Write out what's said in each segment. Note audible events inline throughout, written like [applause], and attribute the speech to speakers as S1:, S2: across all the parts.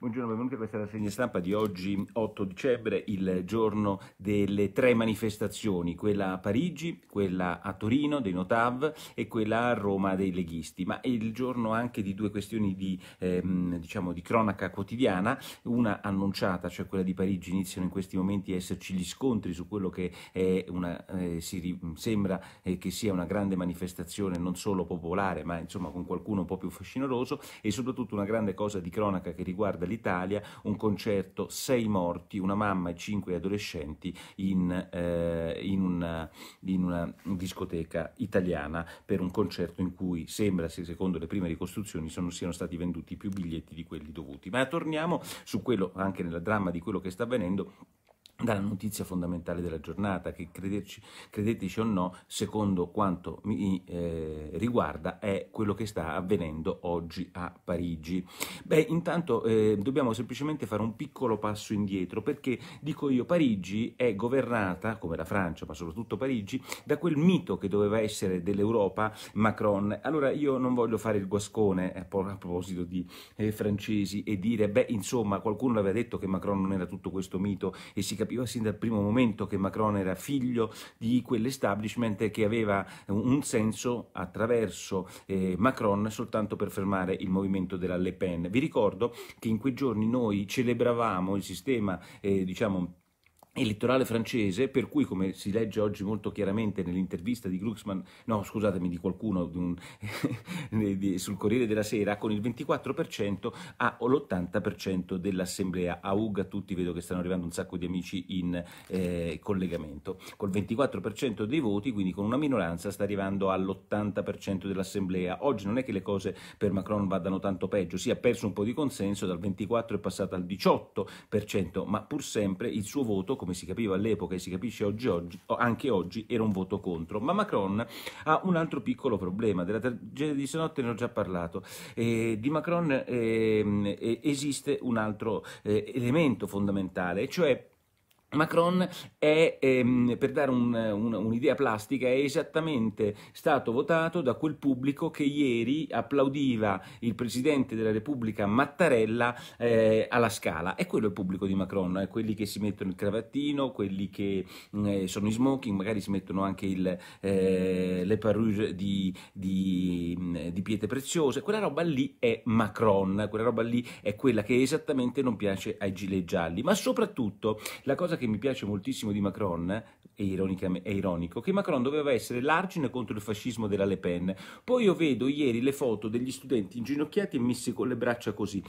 S1: Buongiorno, benvenuti a questa rassegna stampa di oggi 8 dicembre, il giorno delle tre manifestazioni, quella a Parigi, quella a Torino dei Notav e quella a Roma dei Leghisti, ma è il giorno anche di due questioni di, ehm, diciamo, di cronaca quotidiana, una annunciata, cioè quella di Parigi, iniziano in questi momenti a esserci gli scontri su quello che una, eh, si, sembra eh, che sia una grande manifestazione non solo popolare ma insomma con qualcuno un po' più fascinoroso e soprattutto una grande cosa di cronaca che riguarda dall'Italia, un concerto, sei morti, una mamma e cinque adolescenti in, eh, in, una, in una discoteca italiana per un concerto in cui sembra, se secondo le prime ricostruzioni, sono, siano stati venduti più biglietti di quelli dovuti. Ma torniamo su quello, anche nella dramma di quello che sta avvenendo, dalla notizia fondamentale della giornata che crederci, credeteci o no, secondo quanto mi eh, riguarda, è quello che sta avvenendo oggi a Parigi. Beh, intanto eh, dobbiamo semplicemente fare un piccolo passo indietro perché, dico io, Parigi è governata, come la Francia, ma soprattutto Parigi, da quel mito che doveva essere dell'Europa Macron. Allora io non voglio fare il guascone eh, a proposito di eh, francesi e dire, beh, insomma, qualcuno aveva detto che Macron non era tutto questo mito e si capiva capiva sin dal primo momento che Macron era figlio di quell'establishment che aveva un senso attraverso eh, Macron soltanto per fermare il movimento della Le Pen. Vi ricordo che in quei giorni noi celebravamo il sistema, eh, diciamo, elettorale francese, per cui, come si legge oggi molto chiaramente nell'intervista di Glucksmann, no scusatemi, di qualcuno di un, [laughs] sul Corriere della Sera, con il 24% ha l'80% dell'assemblea. A UG a tutti vedo che stanno arrivando un sacco di amici in eh, collegamento. Col 24% dei voti, quindi con una minoranza, sta arrivando all'80% dell'assemblea. Oggi non è che le cose per Macron vadano tanto peggio, si è perso un po' di consenso, dal 24% è passato al 18%, ma pur sempre il suo voto come si capiva all'epoca e si capisce oggi, oggi, anche oggi, era un voto contro. Ma Macron ha un altro piccolo problema, della tragedia di Senotte ne ho già parlato, eh, di Macron eh, esiste un altro eh, elemento fondamentale, cioè Macron è, ehm, per dare un'idea un, un plastica, è esattamente stato votato da quel pubblico che ieri applaudiva il Presidente della Repubblica Mattarella eh, alla Scala. E quello è il pubblico di Macron, eh, quelli che si mettono il cravattino, quelli che mm, eh, sono in smoking, magari si mettono anche il, eh, le parure di, di, mm, di pietre preziose. Quella roba lì è Macron, quella roba lì è quella che esattamente non piace ai gilet gialli. Ma soprattutto la cosa che mi piace moltissimo di Macron, è, è ironico, che Macron doveva essere l'argine contro il fascismo della Le Pen. Poi io vedo ieri le foto degli studenti inginocchiati e messi con le braccia così.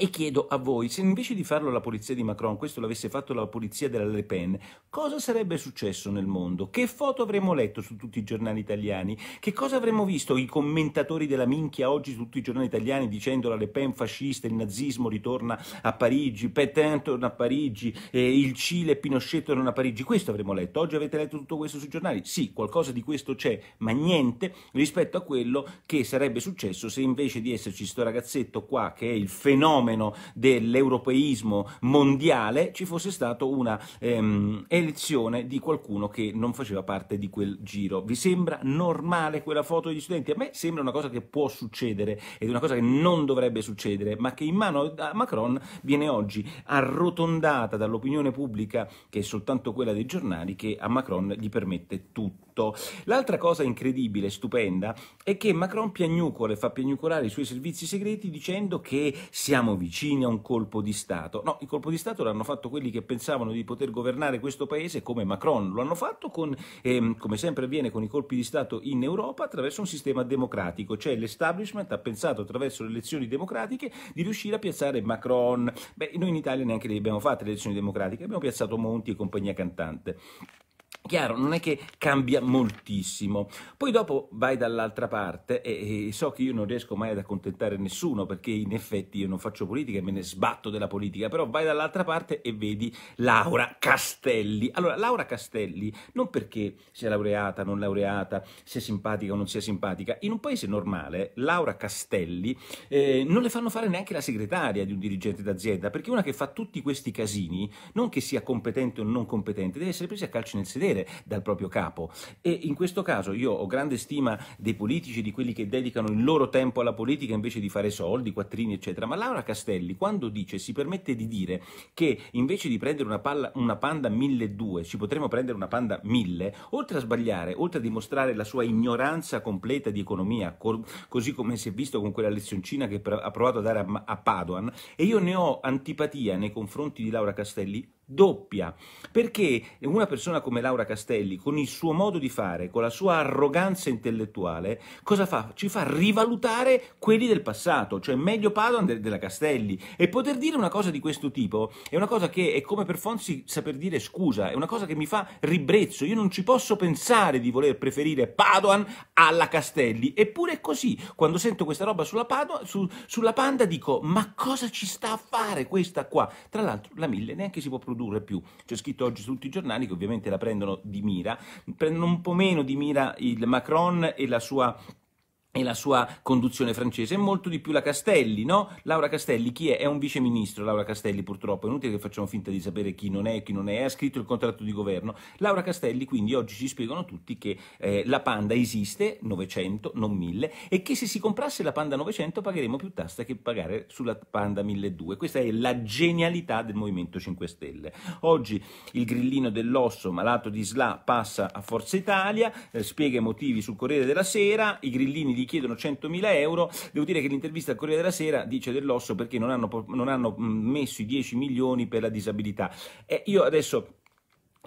S1: E chiedo a voi, se invece di farlo la polizia di Macron, questo l'avesse fatto la polizia della Le Pen, cosa sarebbe successo nel mondo? Che foto avremmo letto su tutti i giornali italiani? Che cosa avremmo visto i commentatori della minchia oggi su tutti i giornali italiani dicendo la Le Pen fascista, il nazismo ritorna a Parigi, Petain torna a Parigi, eh, il Cile, e Pinochet torna a Parigi? Questo avremmo letto. Oggi avete letto tutto questo sui giornali? Sì, qualcosa di questo c'è, ma niente rispetto a quello che sarebbe successo se invece di esserci sto ragazzetto qua, che è il fenomeno fenomeno dell'europeismo mondiale ci fosse stata una ehm, elezione di qualcuno che non faceva parte di quel giro. Vi sembra normale quella foto degli studenti? A me sembra una cosa che può succedere ed una cosa che non dovrebbe succedere, ma che in mano a Macron viene oggi arrotondata dall'opinione pubblica, che è soltanto quella dei giornali, che a Macron gli permette tutto. L'altra cosa incredibile, stupenda, è che Macron piagnucola e fa piagnucolare i suoi servizi segreti dicendo che siamo vicini a un colpo di Stato. No, il colpo di Stato l'hanno fatto quelli che pensavano di poter governare questo paese come Macron, lo hanno fatto con, ehm, come sempre avviene con i colpi di Stato in Europa, attraverso un sistema democratico, cioè l'establishment ha pensato attraverso le elezioni democratiche di riuscire a piazzare Macron. Beh, noi in Italia neanche le abbiamo fatte le elezioni democratiche, abbiamo piazzato Monti e compagnia cantante. Chiaro, non è che cambia moltissimo. Poi dopo vai dall'altra parte e, e, so che io non riesco mai ad accontentare nessuno perché in effetti io non faccio politica e me ne sbatto della politica, però vai dall'altra parte e vedi Laura Castelli. Allora, Laura Castelli, non perché sia laureata, non laureata, sia simpatica o non sia simpatica, in un paese normale Laura Castelli eh, non le fanno fare neanche la segretaria di un dirigente d'azienda, perché una che fa tutti questi casini, non che sia competente o non competente, deve essere presa a calcio nel sedere vedere dal proprio capo. E in questo caso io ho grande stima dei politici, di quelli che dedicano il loro tempo alla politica invece di fare soldi, quattrini, eccetera. Ma Laura Castelli, quando dice, si permette di dire che invece di prendere una, palla, una panda 1200 ci potremmo prendere una panda 1000, oltre a sbagliare, oltre a dimostrare la sua ignoranza completa di economia, così come si è visto con quella lezioncina che ha provato a dare a, a Padoan, e io ne ho antipatia nei confronti di Laura Castelli doppia, perché una persona come Laura Castelli, con il suo modo di fare, con la sua arroganza intellettuale, cosa fa? Ci fa rivalutare quelli del passato, cioè meglio Padoan de della Castelli, e poter dire una cosa di questo tipo è una cosa che è come per Fonsi saper dire scusa, è una cosa che mi fa ribrezzo, io non ci posso pensare di voler preferire Padoan alla Castelli, eppure è così, quando sento questa roba sulla, Padoan, su, sulla Panda dico ma cosa ci sta a fare questa qua? Tra l'altro la mille neanche si può produrre produrre più. C'è scritto oggi su tutti i giornali che ovviamente la prendono di mira, prendono un po' meno di mira il Macron e la sua e la sua conduzione francese, e molto di più la Castelli, no? Laura Castelli chi è? È un viceministro, Laura Castelli purtroppo, è inutile che facciamo finta di sapere chi non è e chi non è, ha scritto il contratto di governo. Laura Castelli quindi oggi ci spiegano tutti che eh, la Panda esiste, 900, non 1000, e che se si comprasse la Panda 900 pagheremmo più tasse che pagare sulla Panda 1200. Questa è la genialità del Movimento 5 Stelle. Oggi il grillino dell'osso malato di SLA passa a Forza Italia, eh, spiega i motivi sul Corriere della Sera, i grillini di gli chiedono 100.000 euro. Devo dire che l'intervista al Corriere della Sera dice dell'osso perché non hanno, non hanno mm, messo i 10 milioni per la disabilità. Eh, io adesso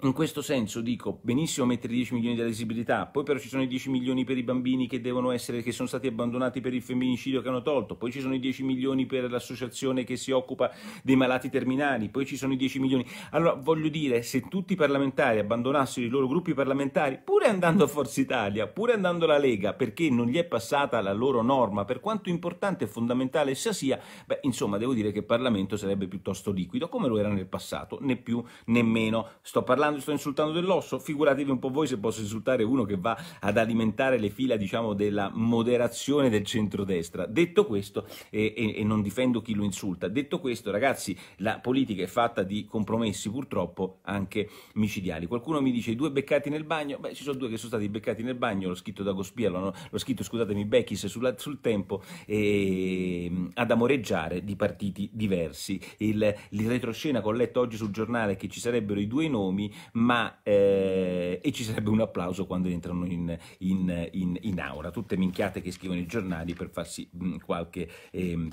S1: in questo senso dico benissimo mettere 10 milioni di visibilità, poi però ci sono i 10 milioni per i bambini che, devono essere, che sono stati abbandonati per il femminicidio che hanno tolto, poi ci sono i 10 milioni per l'associazione che si occupa dei malati terminali, poi ci sono i 10 milioni. Allora voglio dire, se tutti i parlamentari abbandonassero i loro gruppi parlamentari, pure andando a Forza Italia, pure andando alla Lega, perché non gli è passata la loro norma, per quanto importante e fondamentale essa sia, beh, insomma, devo dire che il Parlamento sarebbe piuttosto liquido, come lo era nel passato, né più né meno. Sto parlando parlando, sto insultando dell'osso, figuratevi un po' voi se posso insultare uno che va ad alimentare le fila, diciamo, della moderazione del centrodestra. Detto questo, e, e, e non difendo chi lo insulta, detto questo, ragazzi, la politica è fatta di compromessi purtroppo anche micidiali. Qualcuno mi dice i due beccati nel bagno, beh ci sono due che sono stati beccati nel bagno, l'ho scritto da Gospiello, l'ho scritto scusatemi Bechis sulla, sul tempo, eh, ad amoreggiare di partiti diversi. Il, il retroscena che ho letto oggi sul giornale che ci sarebbero i due nomi ma, eh, e ci sarebbe un applauso quando entrano in, in, in, in aula, tutte minchiate che scrivono i giornali per farsi mh, mm, qualche... Eh,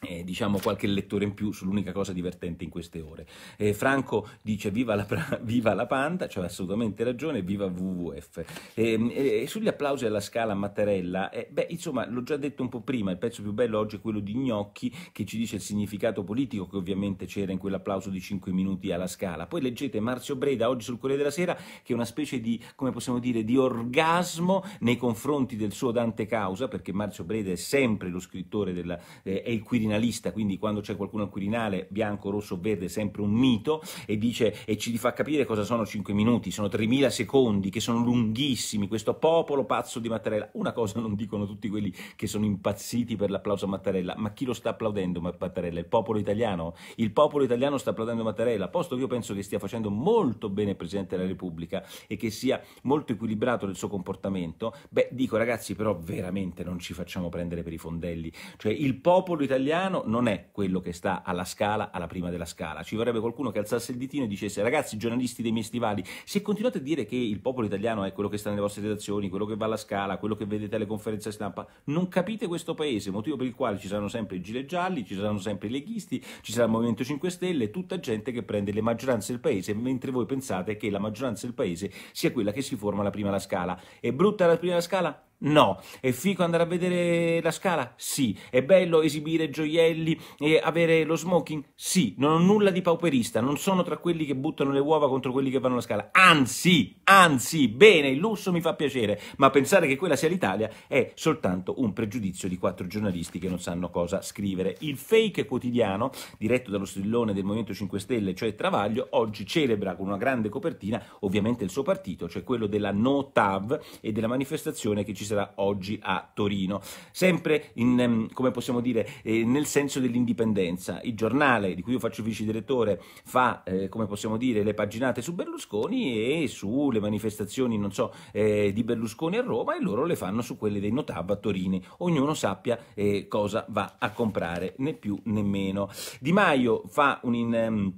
S1: eh, diciamo qualche lettore in più sull'unica cosa divertente in queste ore. Eh, Franco dice viva la, [laughs] viva la Panda, c'ha assolutamente ragione, viva WWF. Eh, sugli applausi alla scala Mattarella, eh, beh insomma l'ho già detto un po' prima, il pezzo più bello oggi è quello di Gnocchi che ci dice il significato politico che ovviamente c'era in quell'applauso di 5 minuti alla scala. Poi leggete Marzio Breda oggi sul Corriere della Sera che è una specie di, come possiamo dire, di orgasmo nei confronti del suo Dante Causa perché Marzio Breda è sempre lo scrittore della, eh, è il Quirinale quirinalista, quindi quando c'è qualcuno al Quirinale, bianco, rosso, verde, sempre un mito, e dice e ci fa capire cosa sono 5 minuti, sono 3.000 secondi, che sono lunghissimi, questo popolo pazzo di Mattarella. Una cosa non dicono tutti quelli che sono impazziti per l'applauso a Mattarella, ma chi lo sta applaudendo Mattarella? Il popolo italiano? Il popolo italiano sta applaudendo Mattarella, posto che io penso che stia facendo molto bene il Presidente della Repubblica e che sia molto equilibrato nel suo comportamento, beh, dico ragazzi, però veramente non ci facciamo prendere per i fondelli. Cioè, il popolo italiano italiano non è quello che sta alla scala, alla prima della scala. Ci vorrebbe qualcuno che alzasse il ditino e dicesse ragazzi giornalisti dei miei stivali, se continuate a dire che il popolo italiano è quello che sta nelle vostre redazioni, quello che va alla scala, quello che vedete alle conferenze stampa, non capite questo paese, motivo per il quale ci saranno sempre i gilet gialli, ci saranno sempre i leghisti, ci sarà il Movimento 5 Stelle, tutta gente che prende le maggioranze del paese, mentre voi pensate che la maggioranza del paese sia quella che si forma alla prima della scala. È brutta la prima alla scala? No. È fico andare a vedere la scala? Sì. È bello esibire gioielli e avere lo smoking? Sì. Non ho nulla di pauperista, non sono tra quelli che buttano le uova contro quelli che vanno alla scala. Anzi, anzi, bene, il lusso mi fa piacere, ma pensare che quella sia l'Italia è soltanto un pregiudizio di quattro giornalisti che non sanno cosa scrivere. Il fake quotidiano, diretto dallo strillone del Movimento 5 Stelle, cioè Travaglio, oggi celebra con una grande copertina ovviamente il suo partito, cioè quello della No TAV e della manifestazione che ci sarà oggi a Torino. Sempre in, ehm, come possiamo dire, eh, nel senso dell'indipendenza. Il giornale di cui io faccio vice direttore fa, eh, come possiamo dire, le paginate su Berlusconi e sulle manifestazioni, non so, eh, di Berlusconi a Roma e loro le fanno su quelle dei Notab a Torino. Ognuno sappia cosa va a comprare, né più né meno. Di Maio fa un... In, ehm,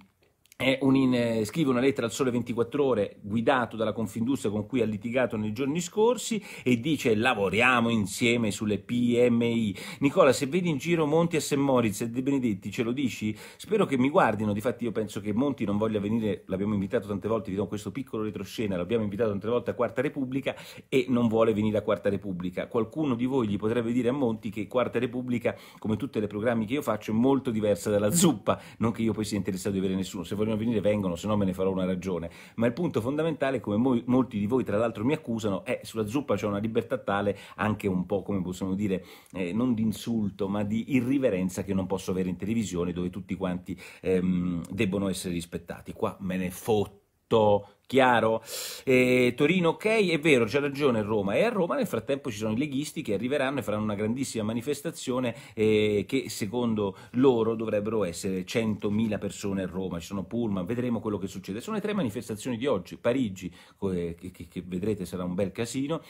S1: un in, eh, scrive una lettera al Sole 24 Ore guidato dalla Confindustria con cui ha litigato nei giorni scorsi e dice lavoriamo insieme sulle PMI. Nicola, se vedi in giro Monti e St. Moritz e De Benedetti ce lo dici? Spero che mi guardino, difatti io penso che Monti non voglia venire, l'abbiamo invitato tante volte, vi do questo piccolo retroscena, l'abbiamo invitato tante volte a Quarta Repubblica e non vuole venire a Quarta Repubblica. Qualcuno di voi gli potrebbe dire a Monti che Quarta Repubblica, come tutti i programmi che io faccio, è molto diversa dalla zuppa, non che io poi sia interessato di avere nessuno. Se vogliono giorni venire vengono, se no me ne farò una ragione. Ma il punto fondamentale, come mo molti di voi tra l'altro mi accusano, è sulla zuppa c'è una libertà tale, anche un po' come possiamo dire, eh, non di insulto, ma di irriverenza che non posso avere in televisione, dove tutti quanti ehm, debbono essere rispettati. Qua me ne fotto chiaro? Eh, Torino ok, è vero, c'è ragione Roma e a Roma nel frattempo ci sono i leghisti che arriveranno e faranno una grandissima manifestazione eh, che secondo loro dovrebbero essere 100.000 persone a Roma, ci sono pullman, vedremo quello che succede. Sono le tre manifestazioni di oggi, Parigi eh, che, che, vedrete sarà un bel casino,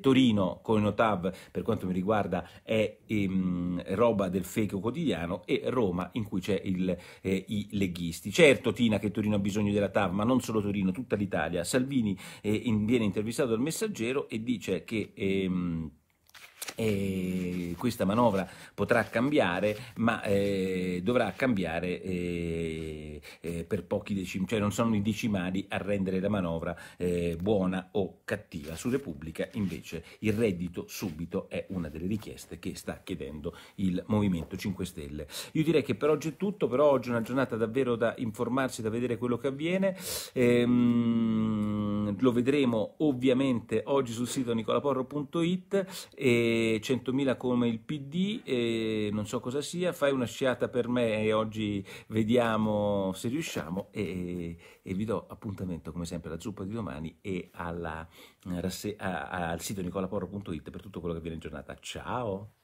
S1: Torino con Otav per quanto mi riguarda è ehm, roba del fake quotidiano e Roma in cui c'è eh, i leghisti. Certo Tina che Torino ha bisogno della TAV, ma non solo Torino, tutta tutta l'Italia. Salvini eh, in, viene intervistato dal messaggero e dice che... Ehm, eh, questa manovra potrà cambiare, ma eh, dovrà cambiare eh, eh, per pochi decimali, cioè non sono i decimali a rendere la manovra eh, buona o cattiva. Su Repubblica invece il reddito subito è una delle richieste che sta chiedendo il Movimento 5 Stelle. Io direi che per oggi è tutto, però oggi è una giornata davvero da informarsi, da vedere quello che avviene. Ehm, lo vedremo ovviamente oggi sul sito nicolaporro.it, 100.000 come il PD, non so cosa sia, fai una sciata per me e oggi vediamo se riusciamo e, e vi do appuntamento come sempre alla zuppa di domani e alla, eh, a, a, al sito nicolaporro.it per tutto quello che viene in giornata. Ciao!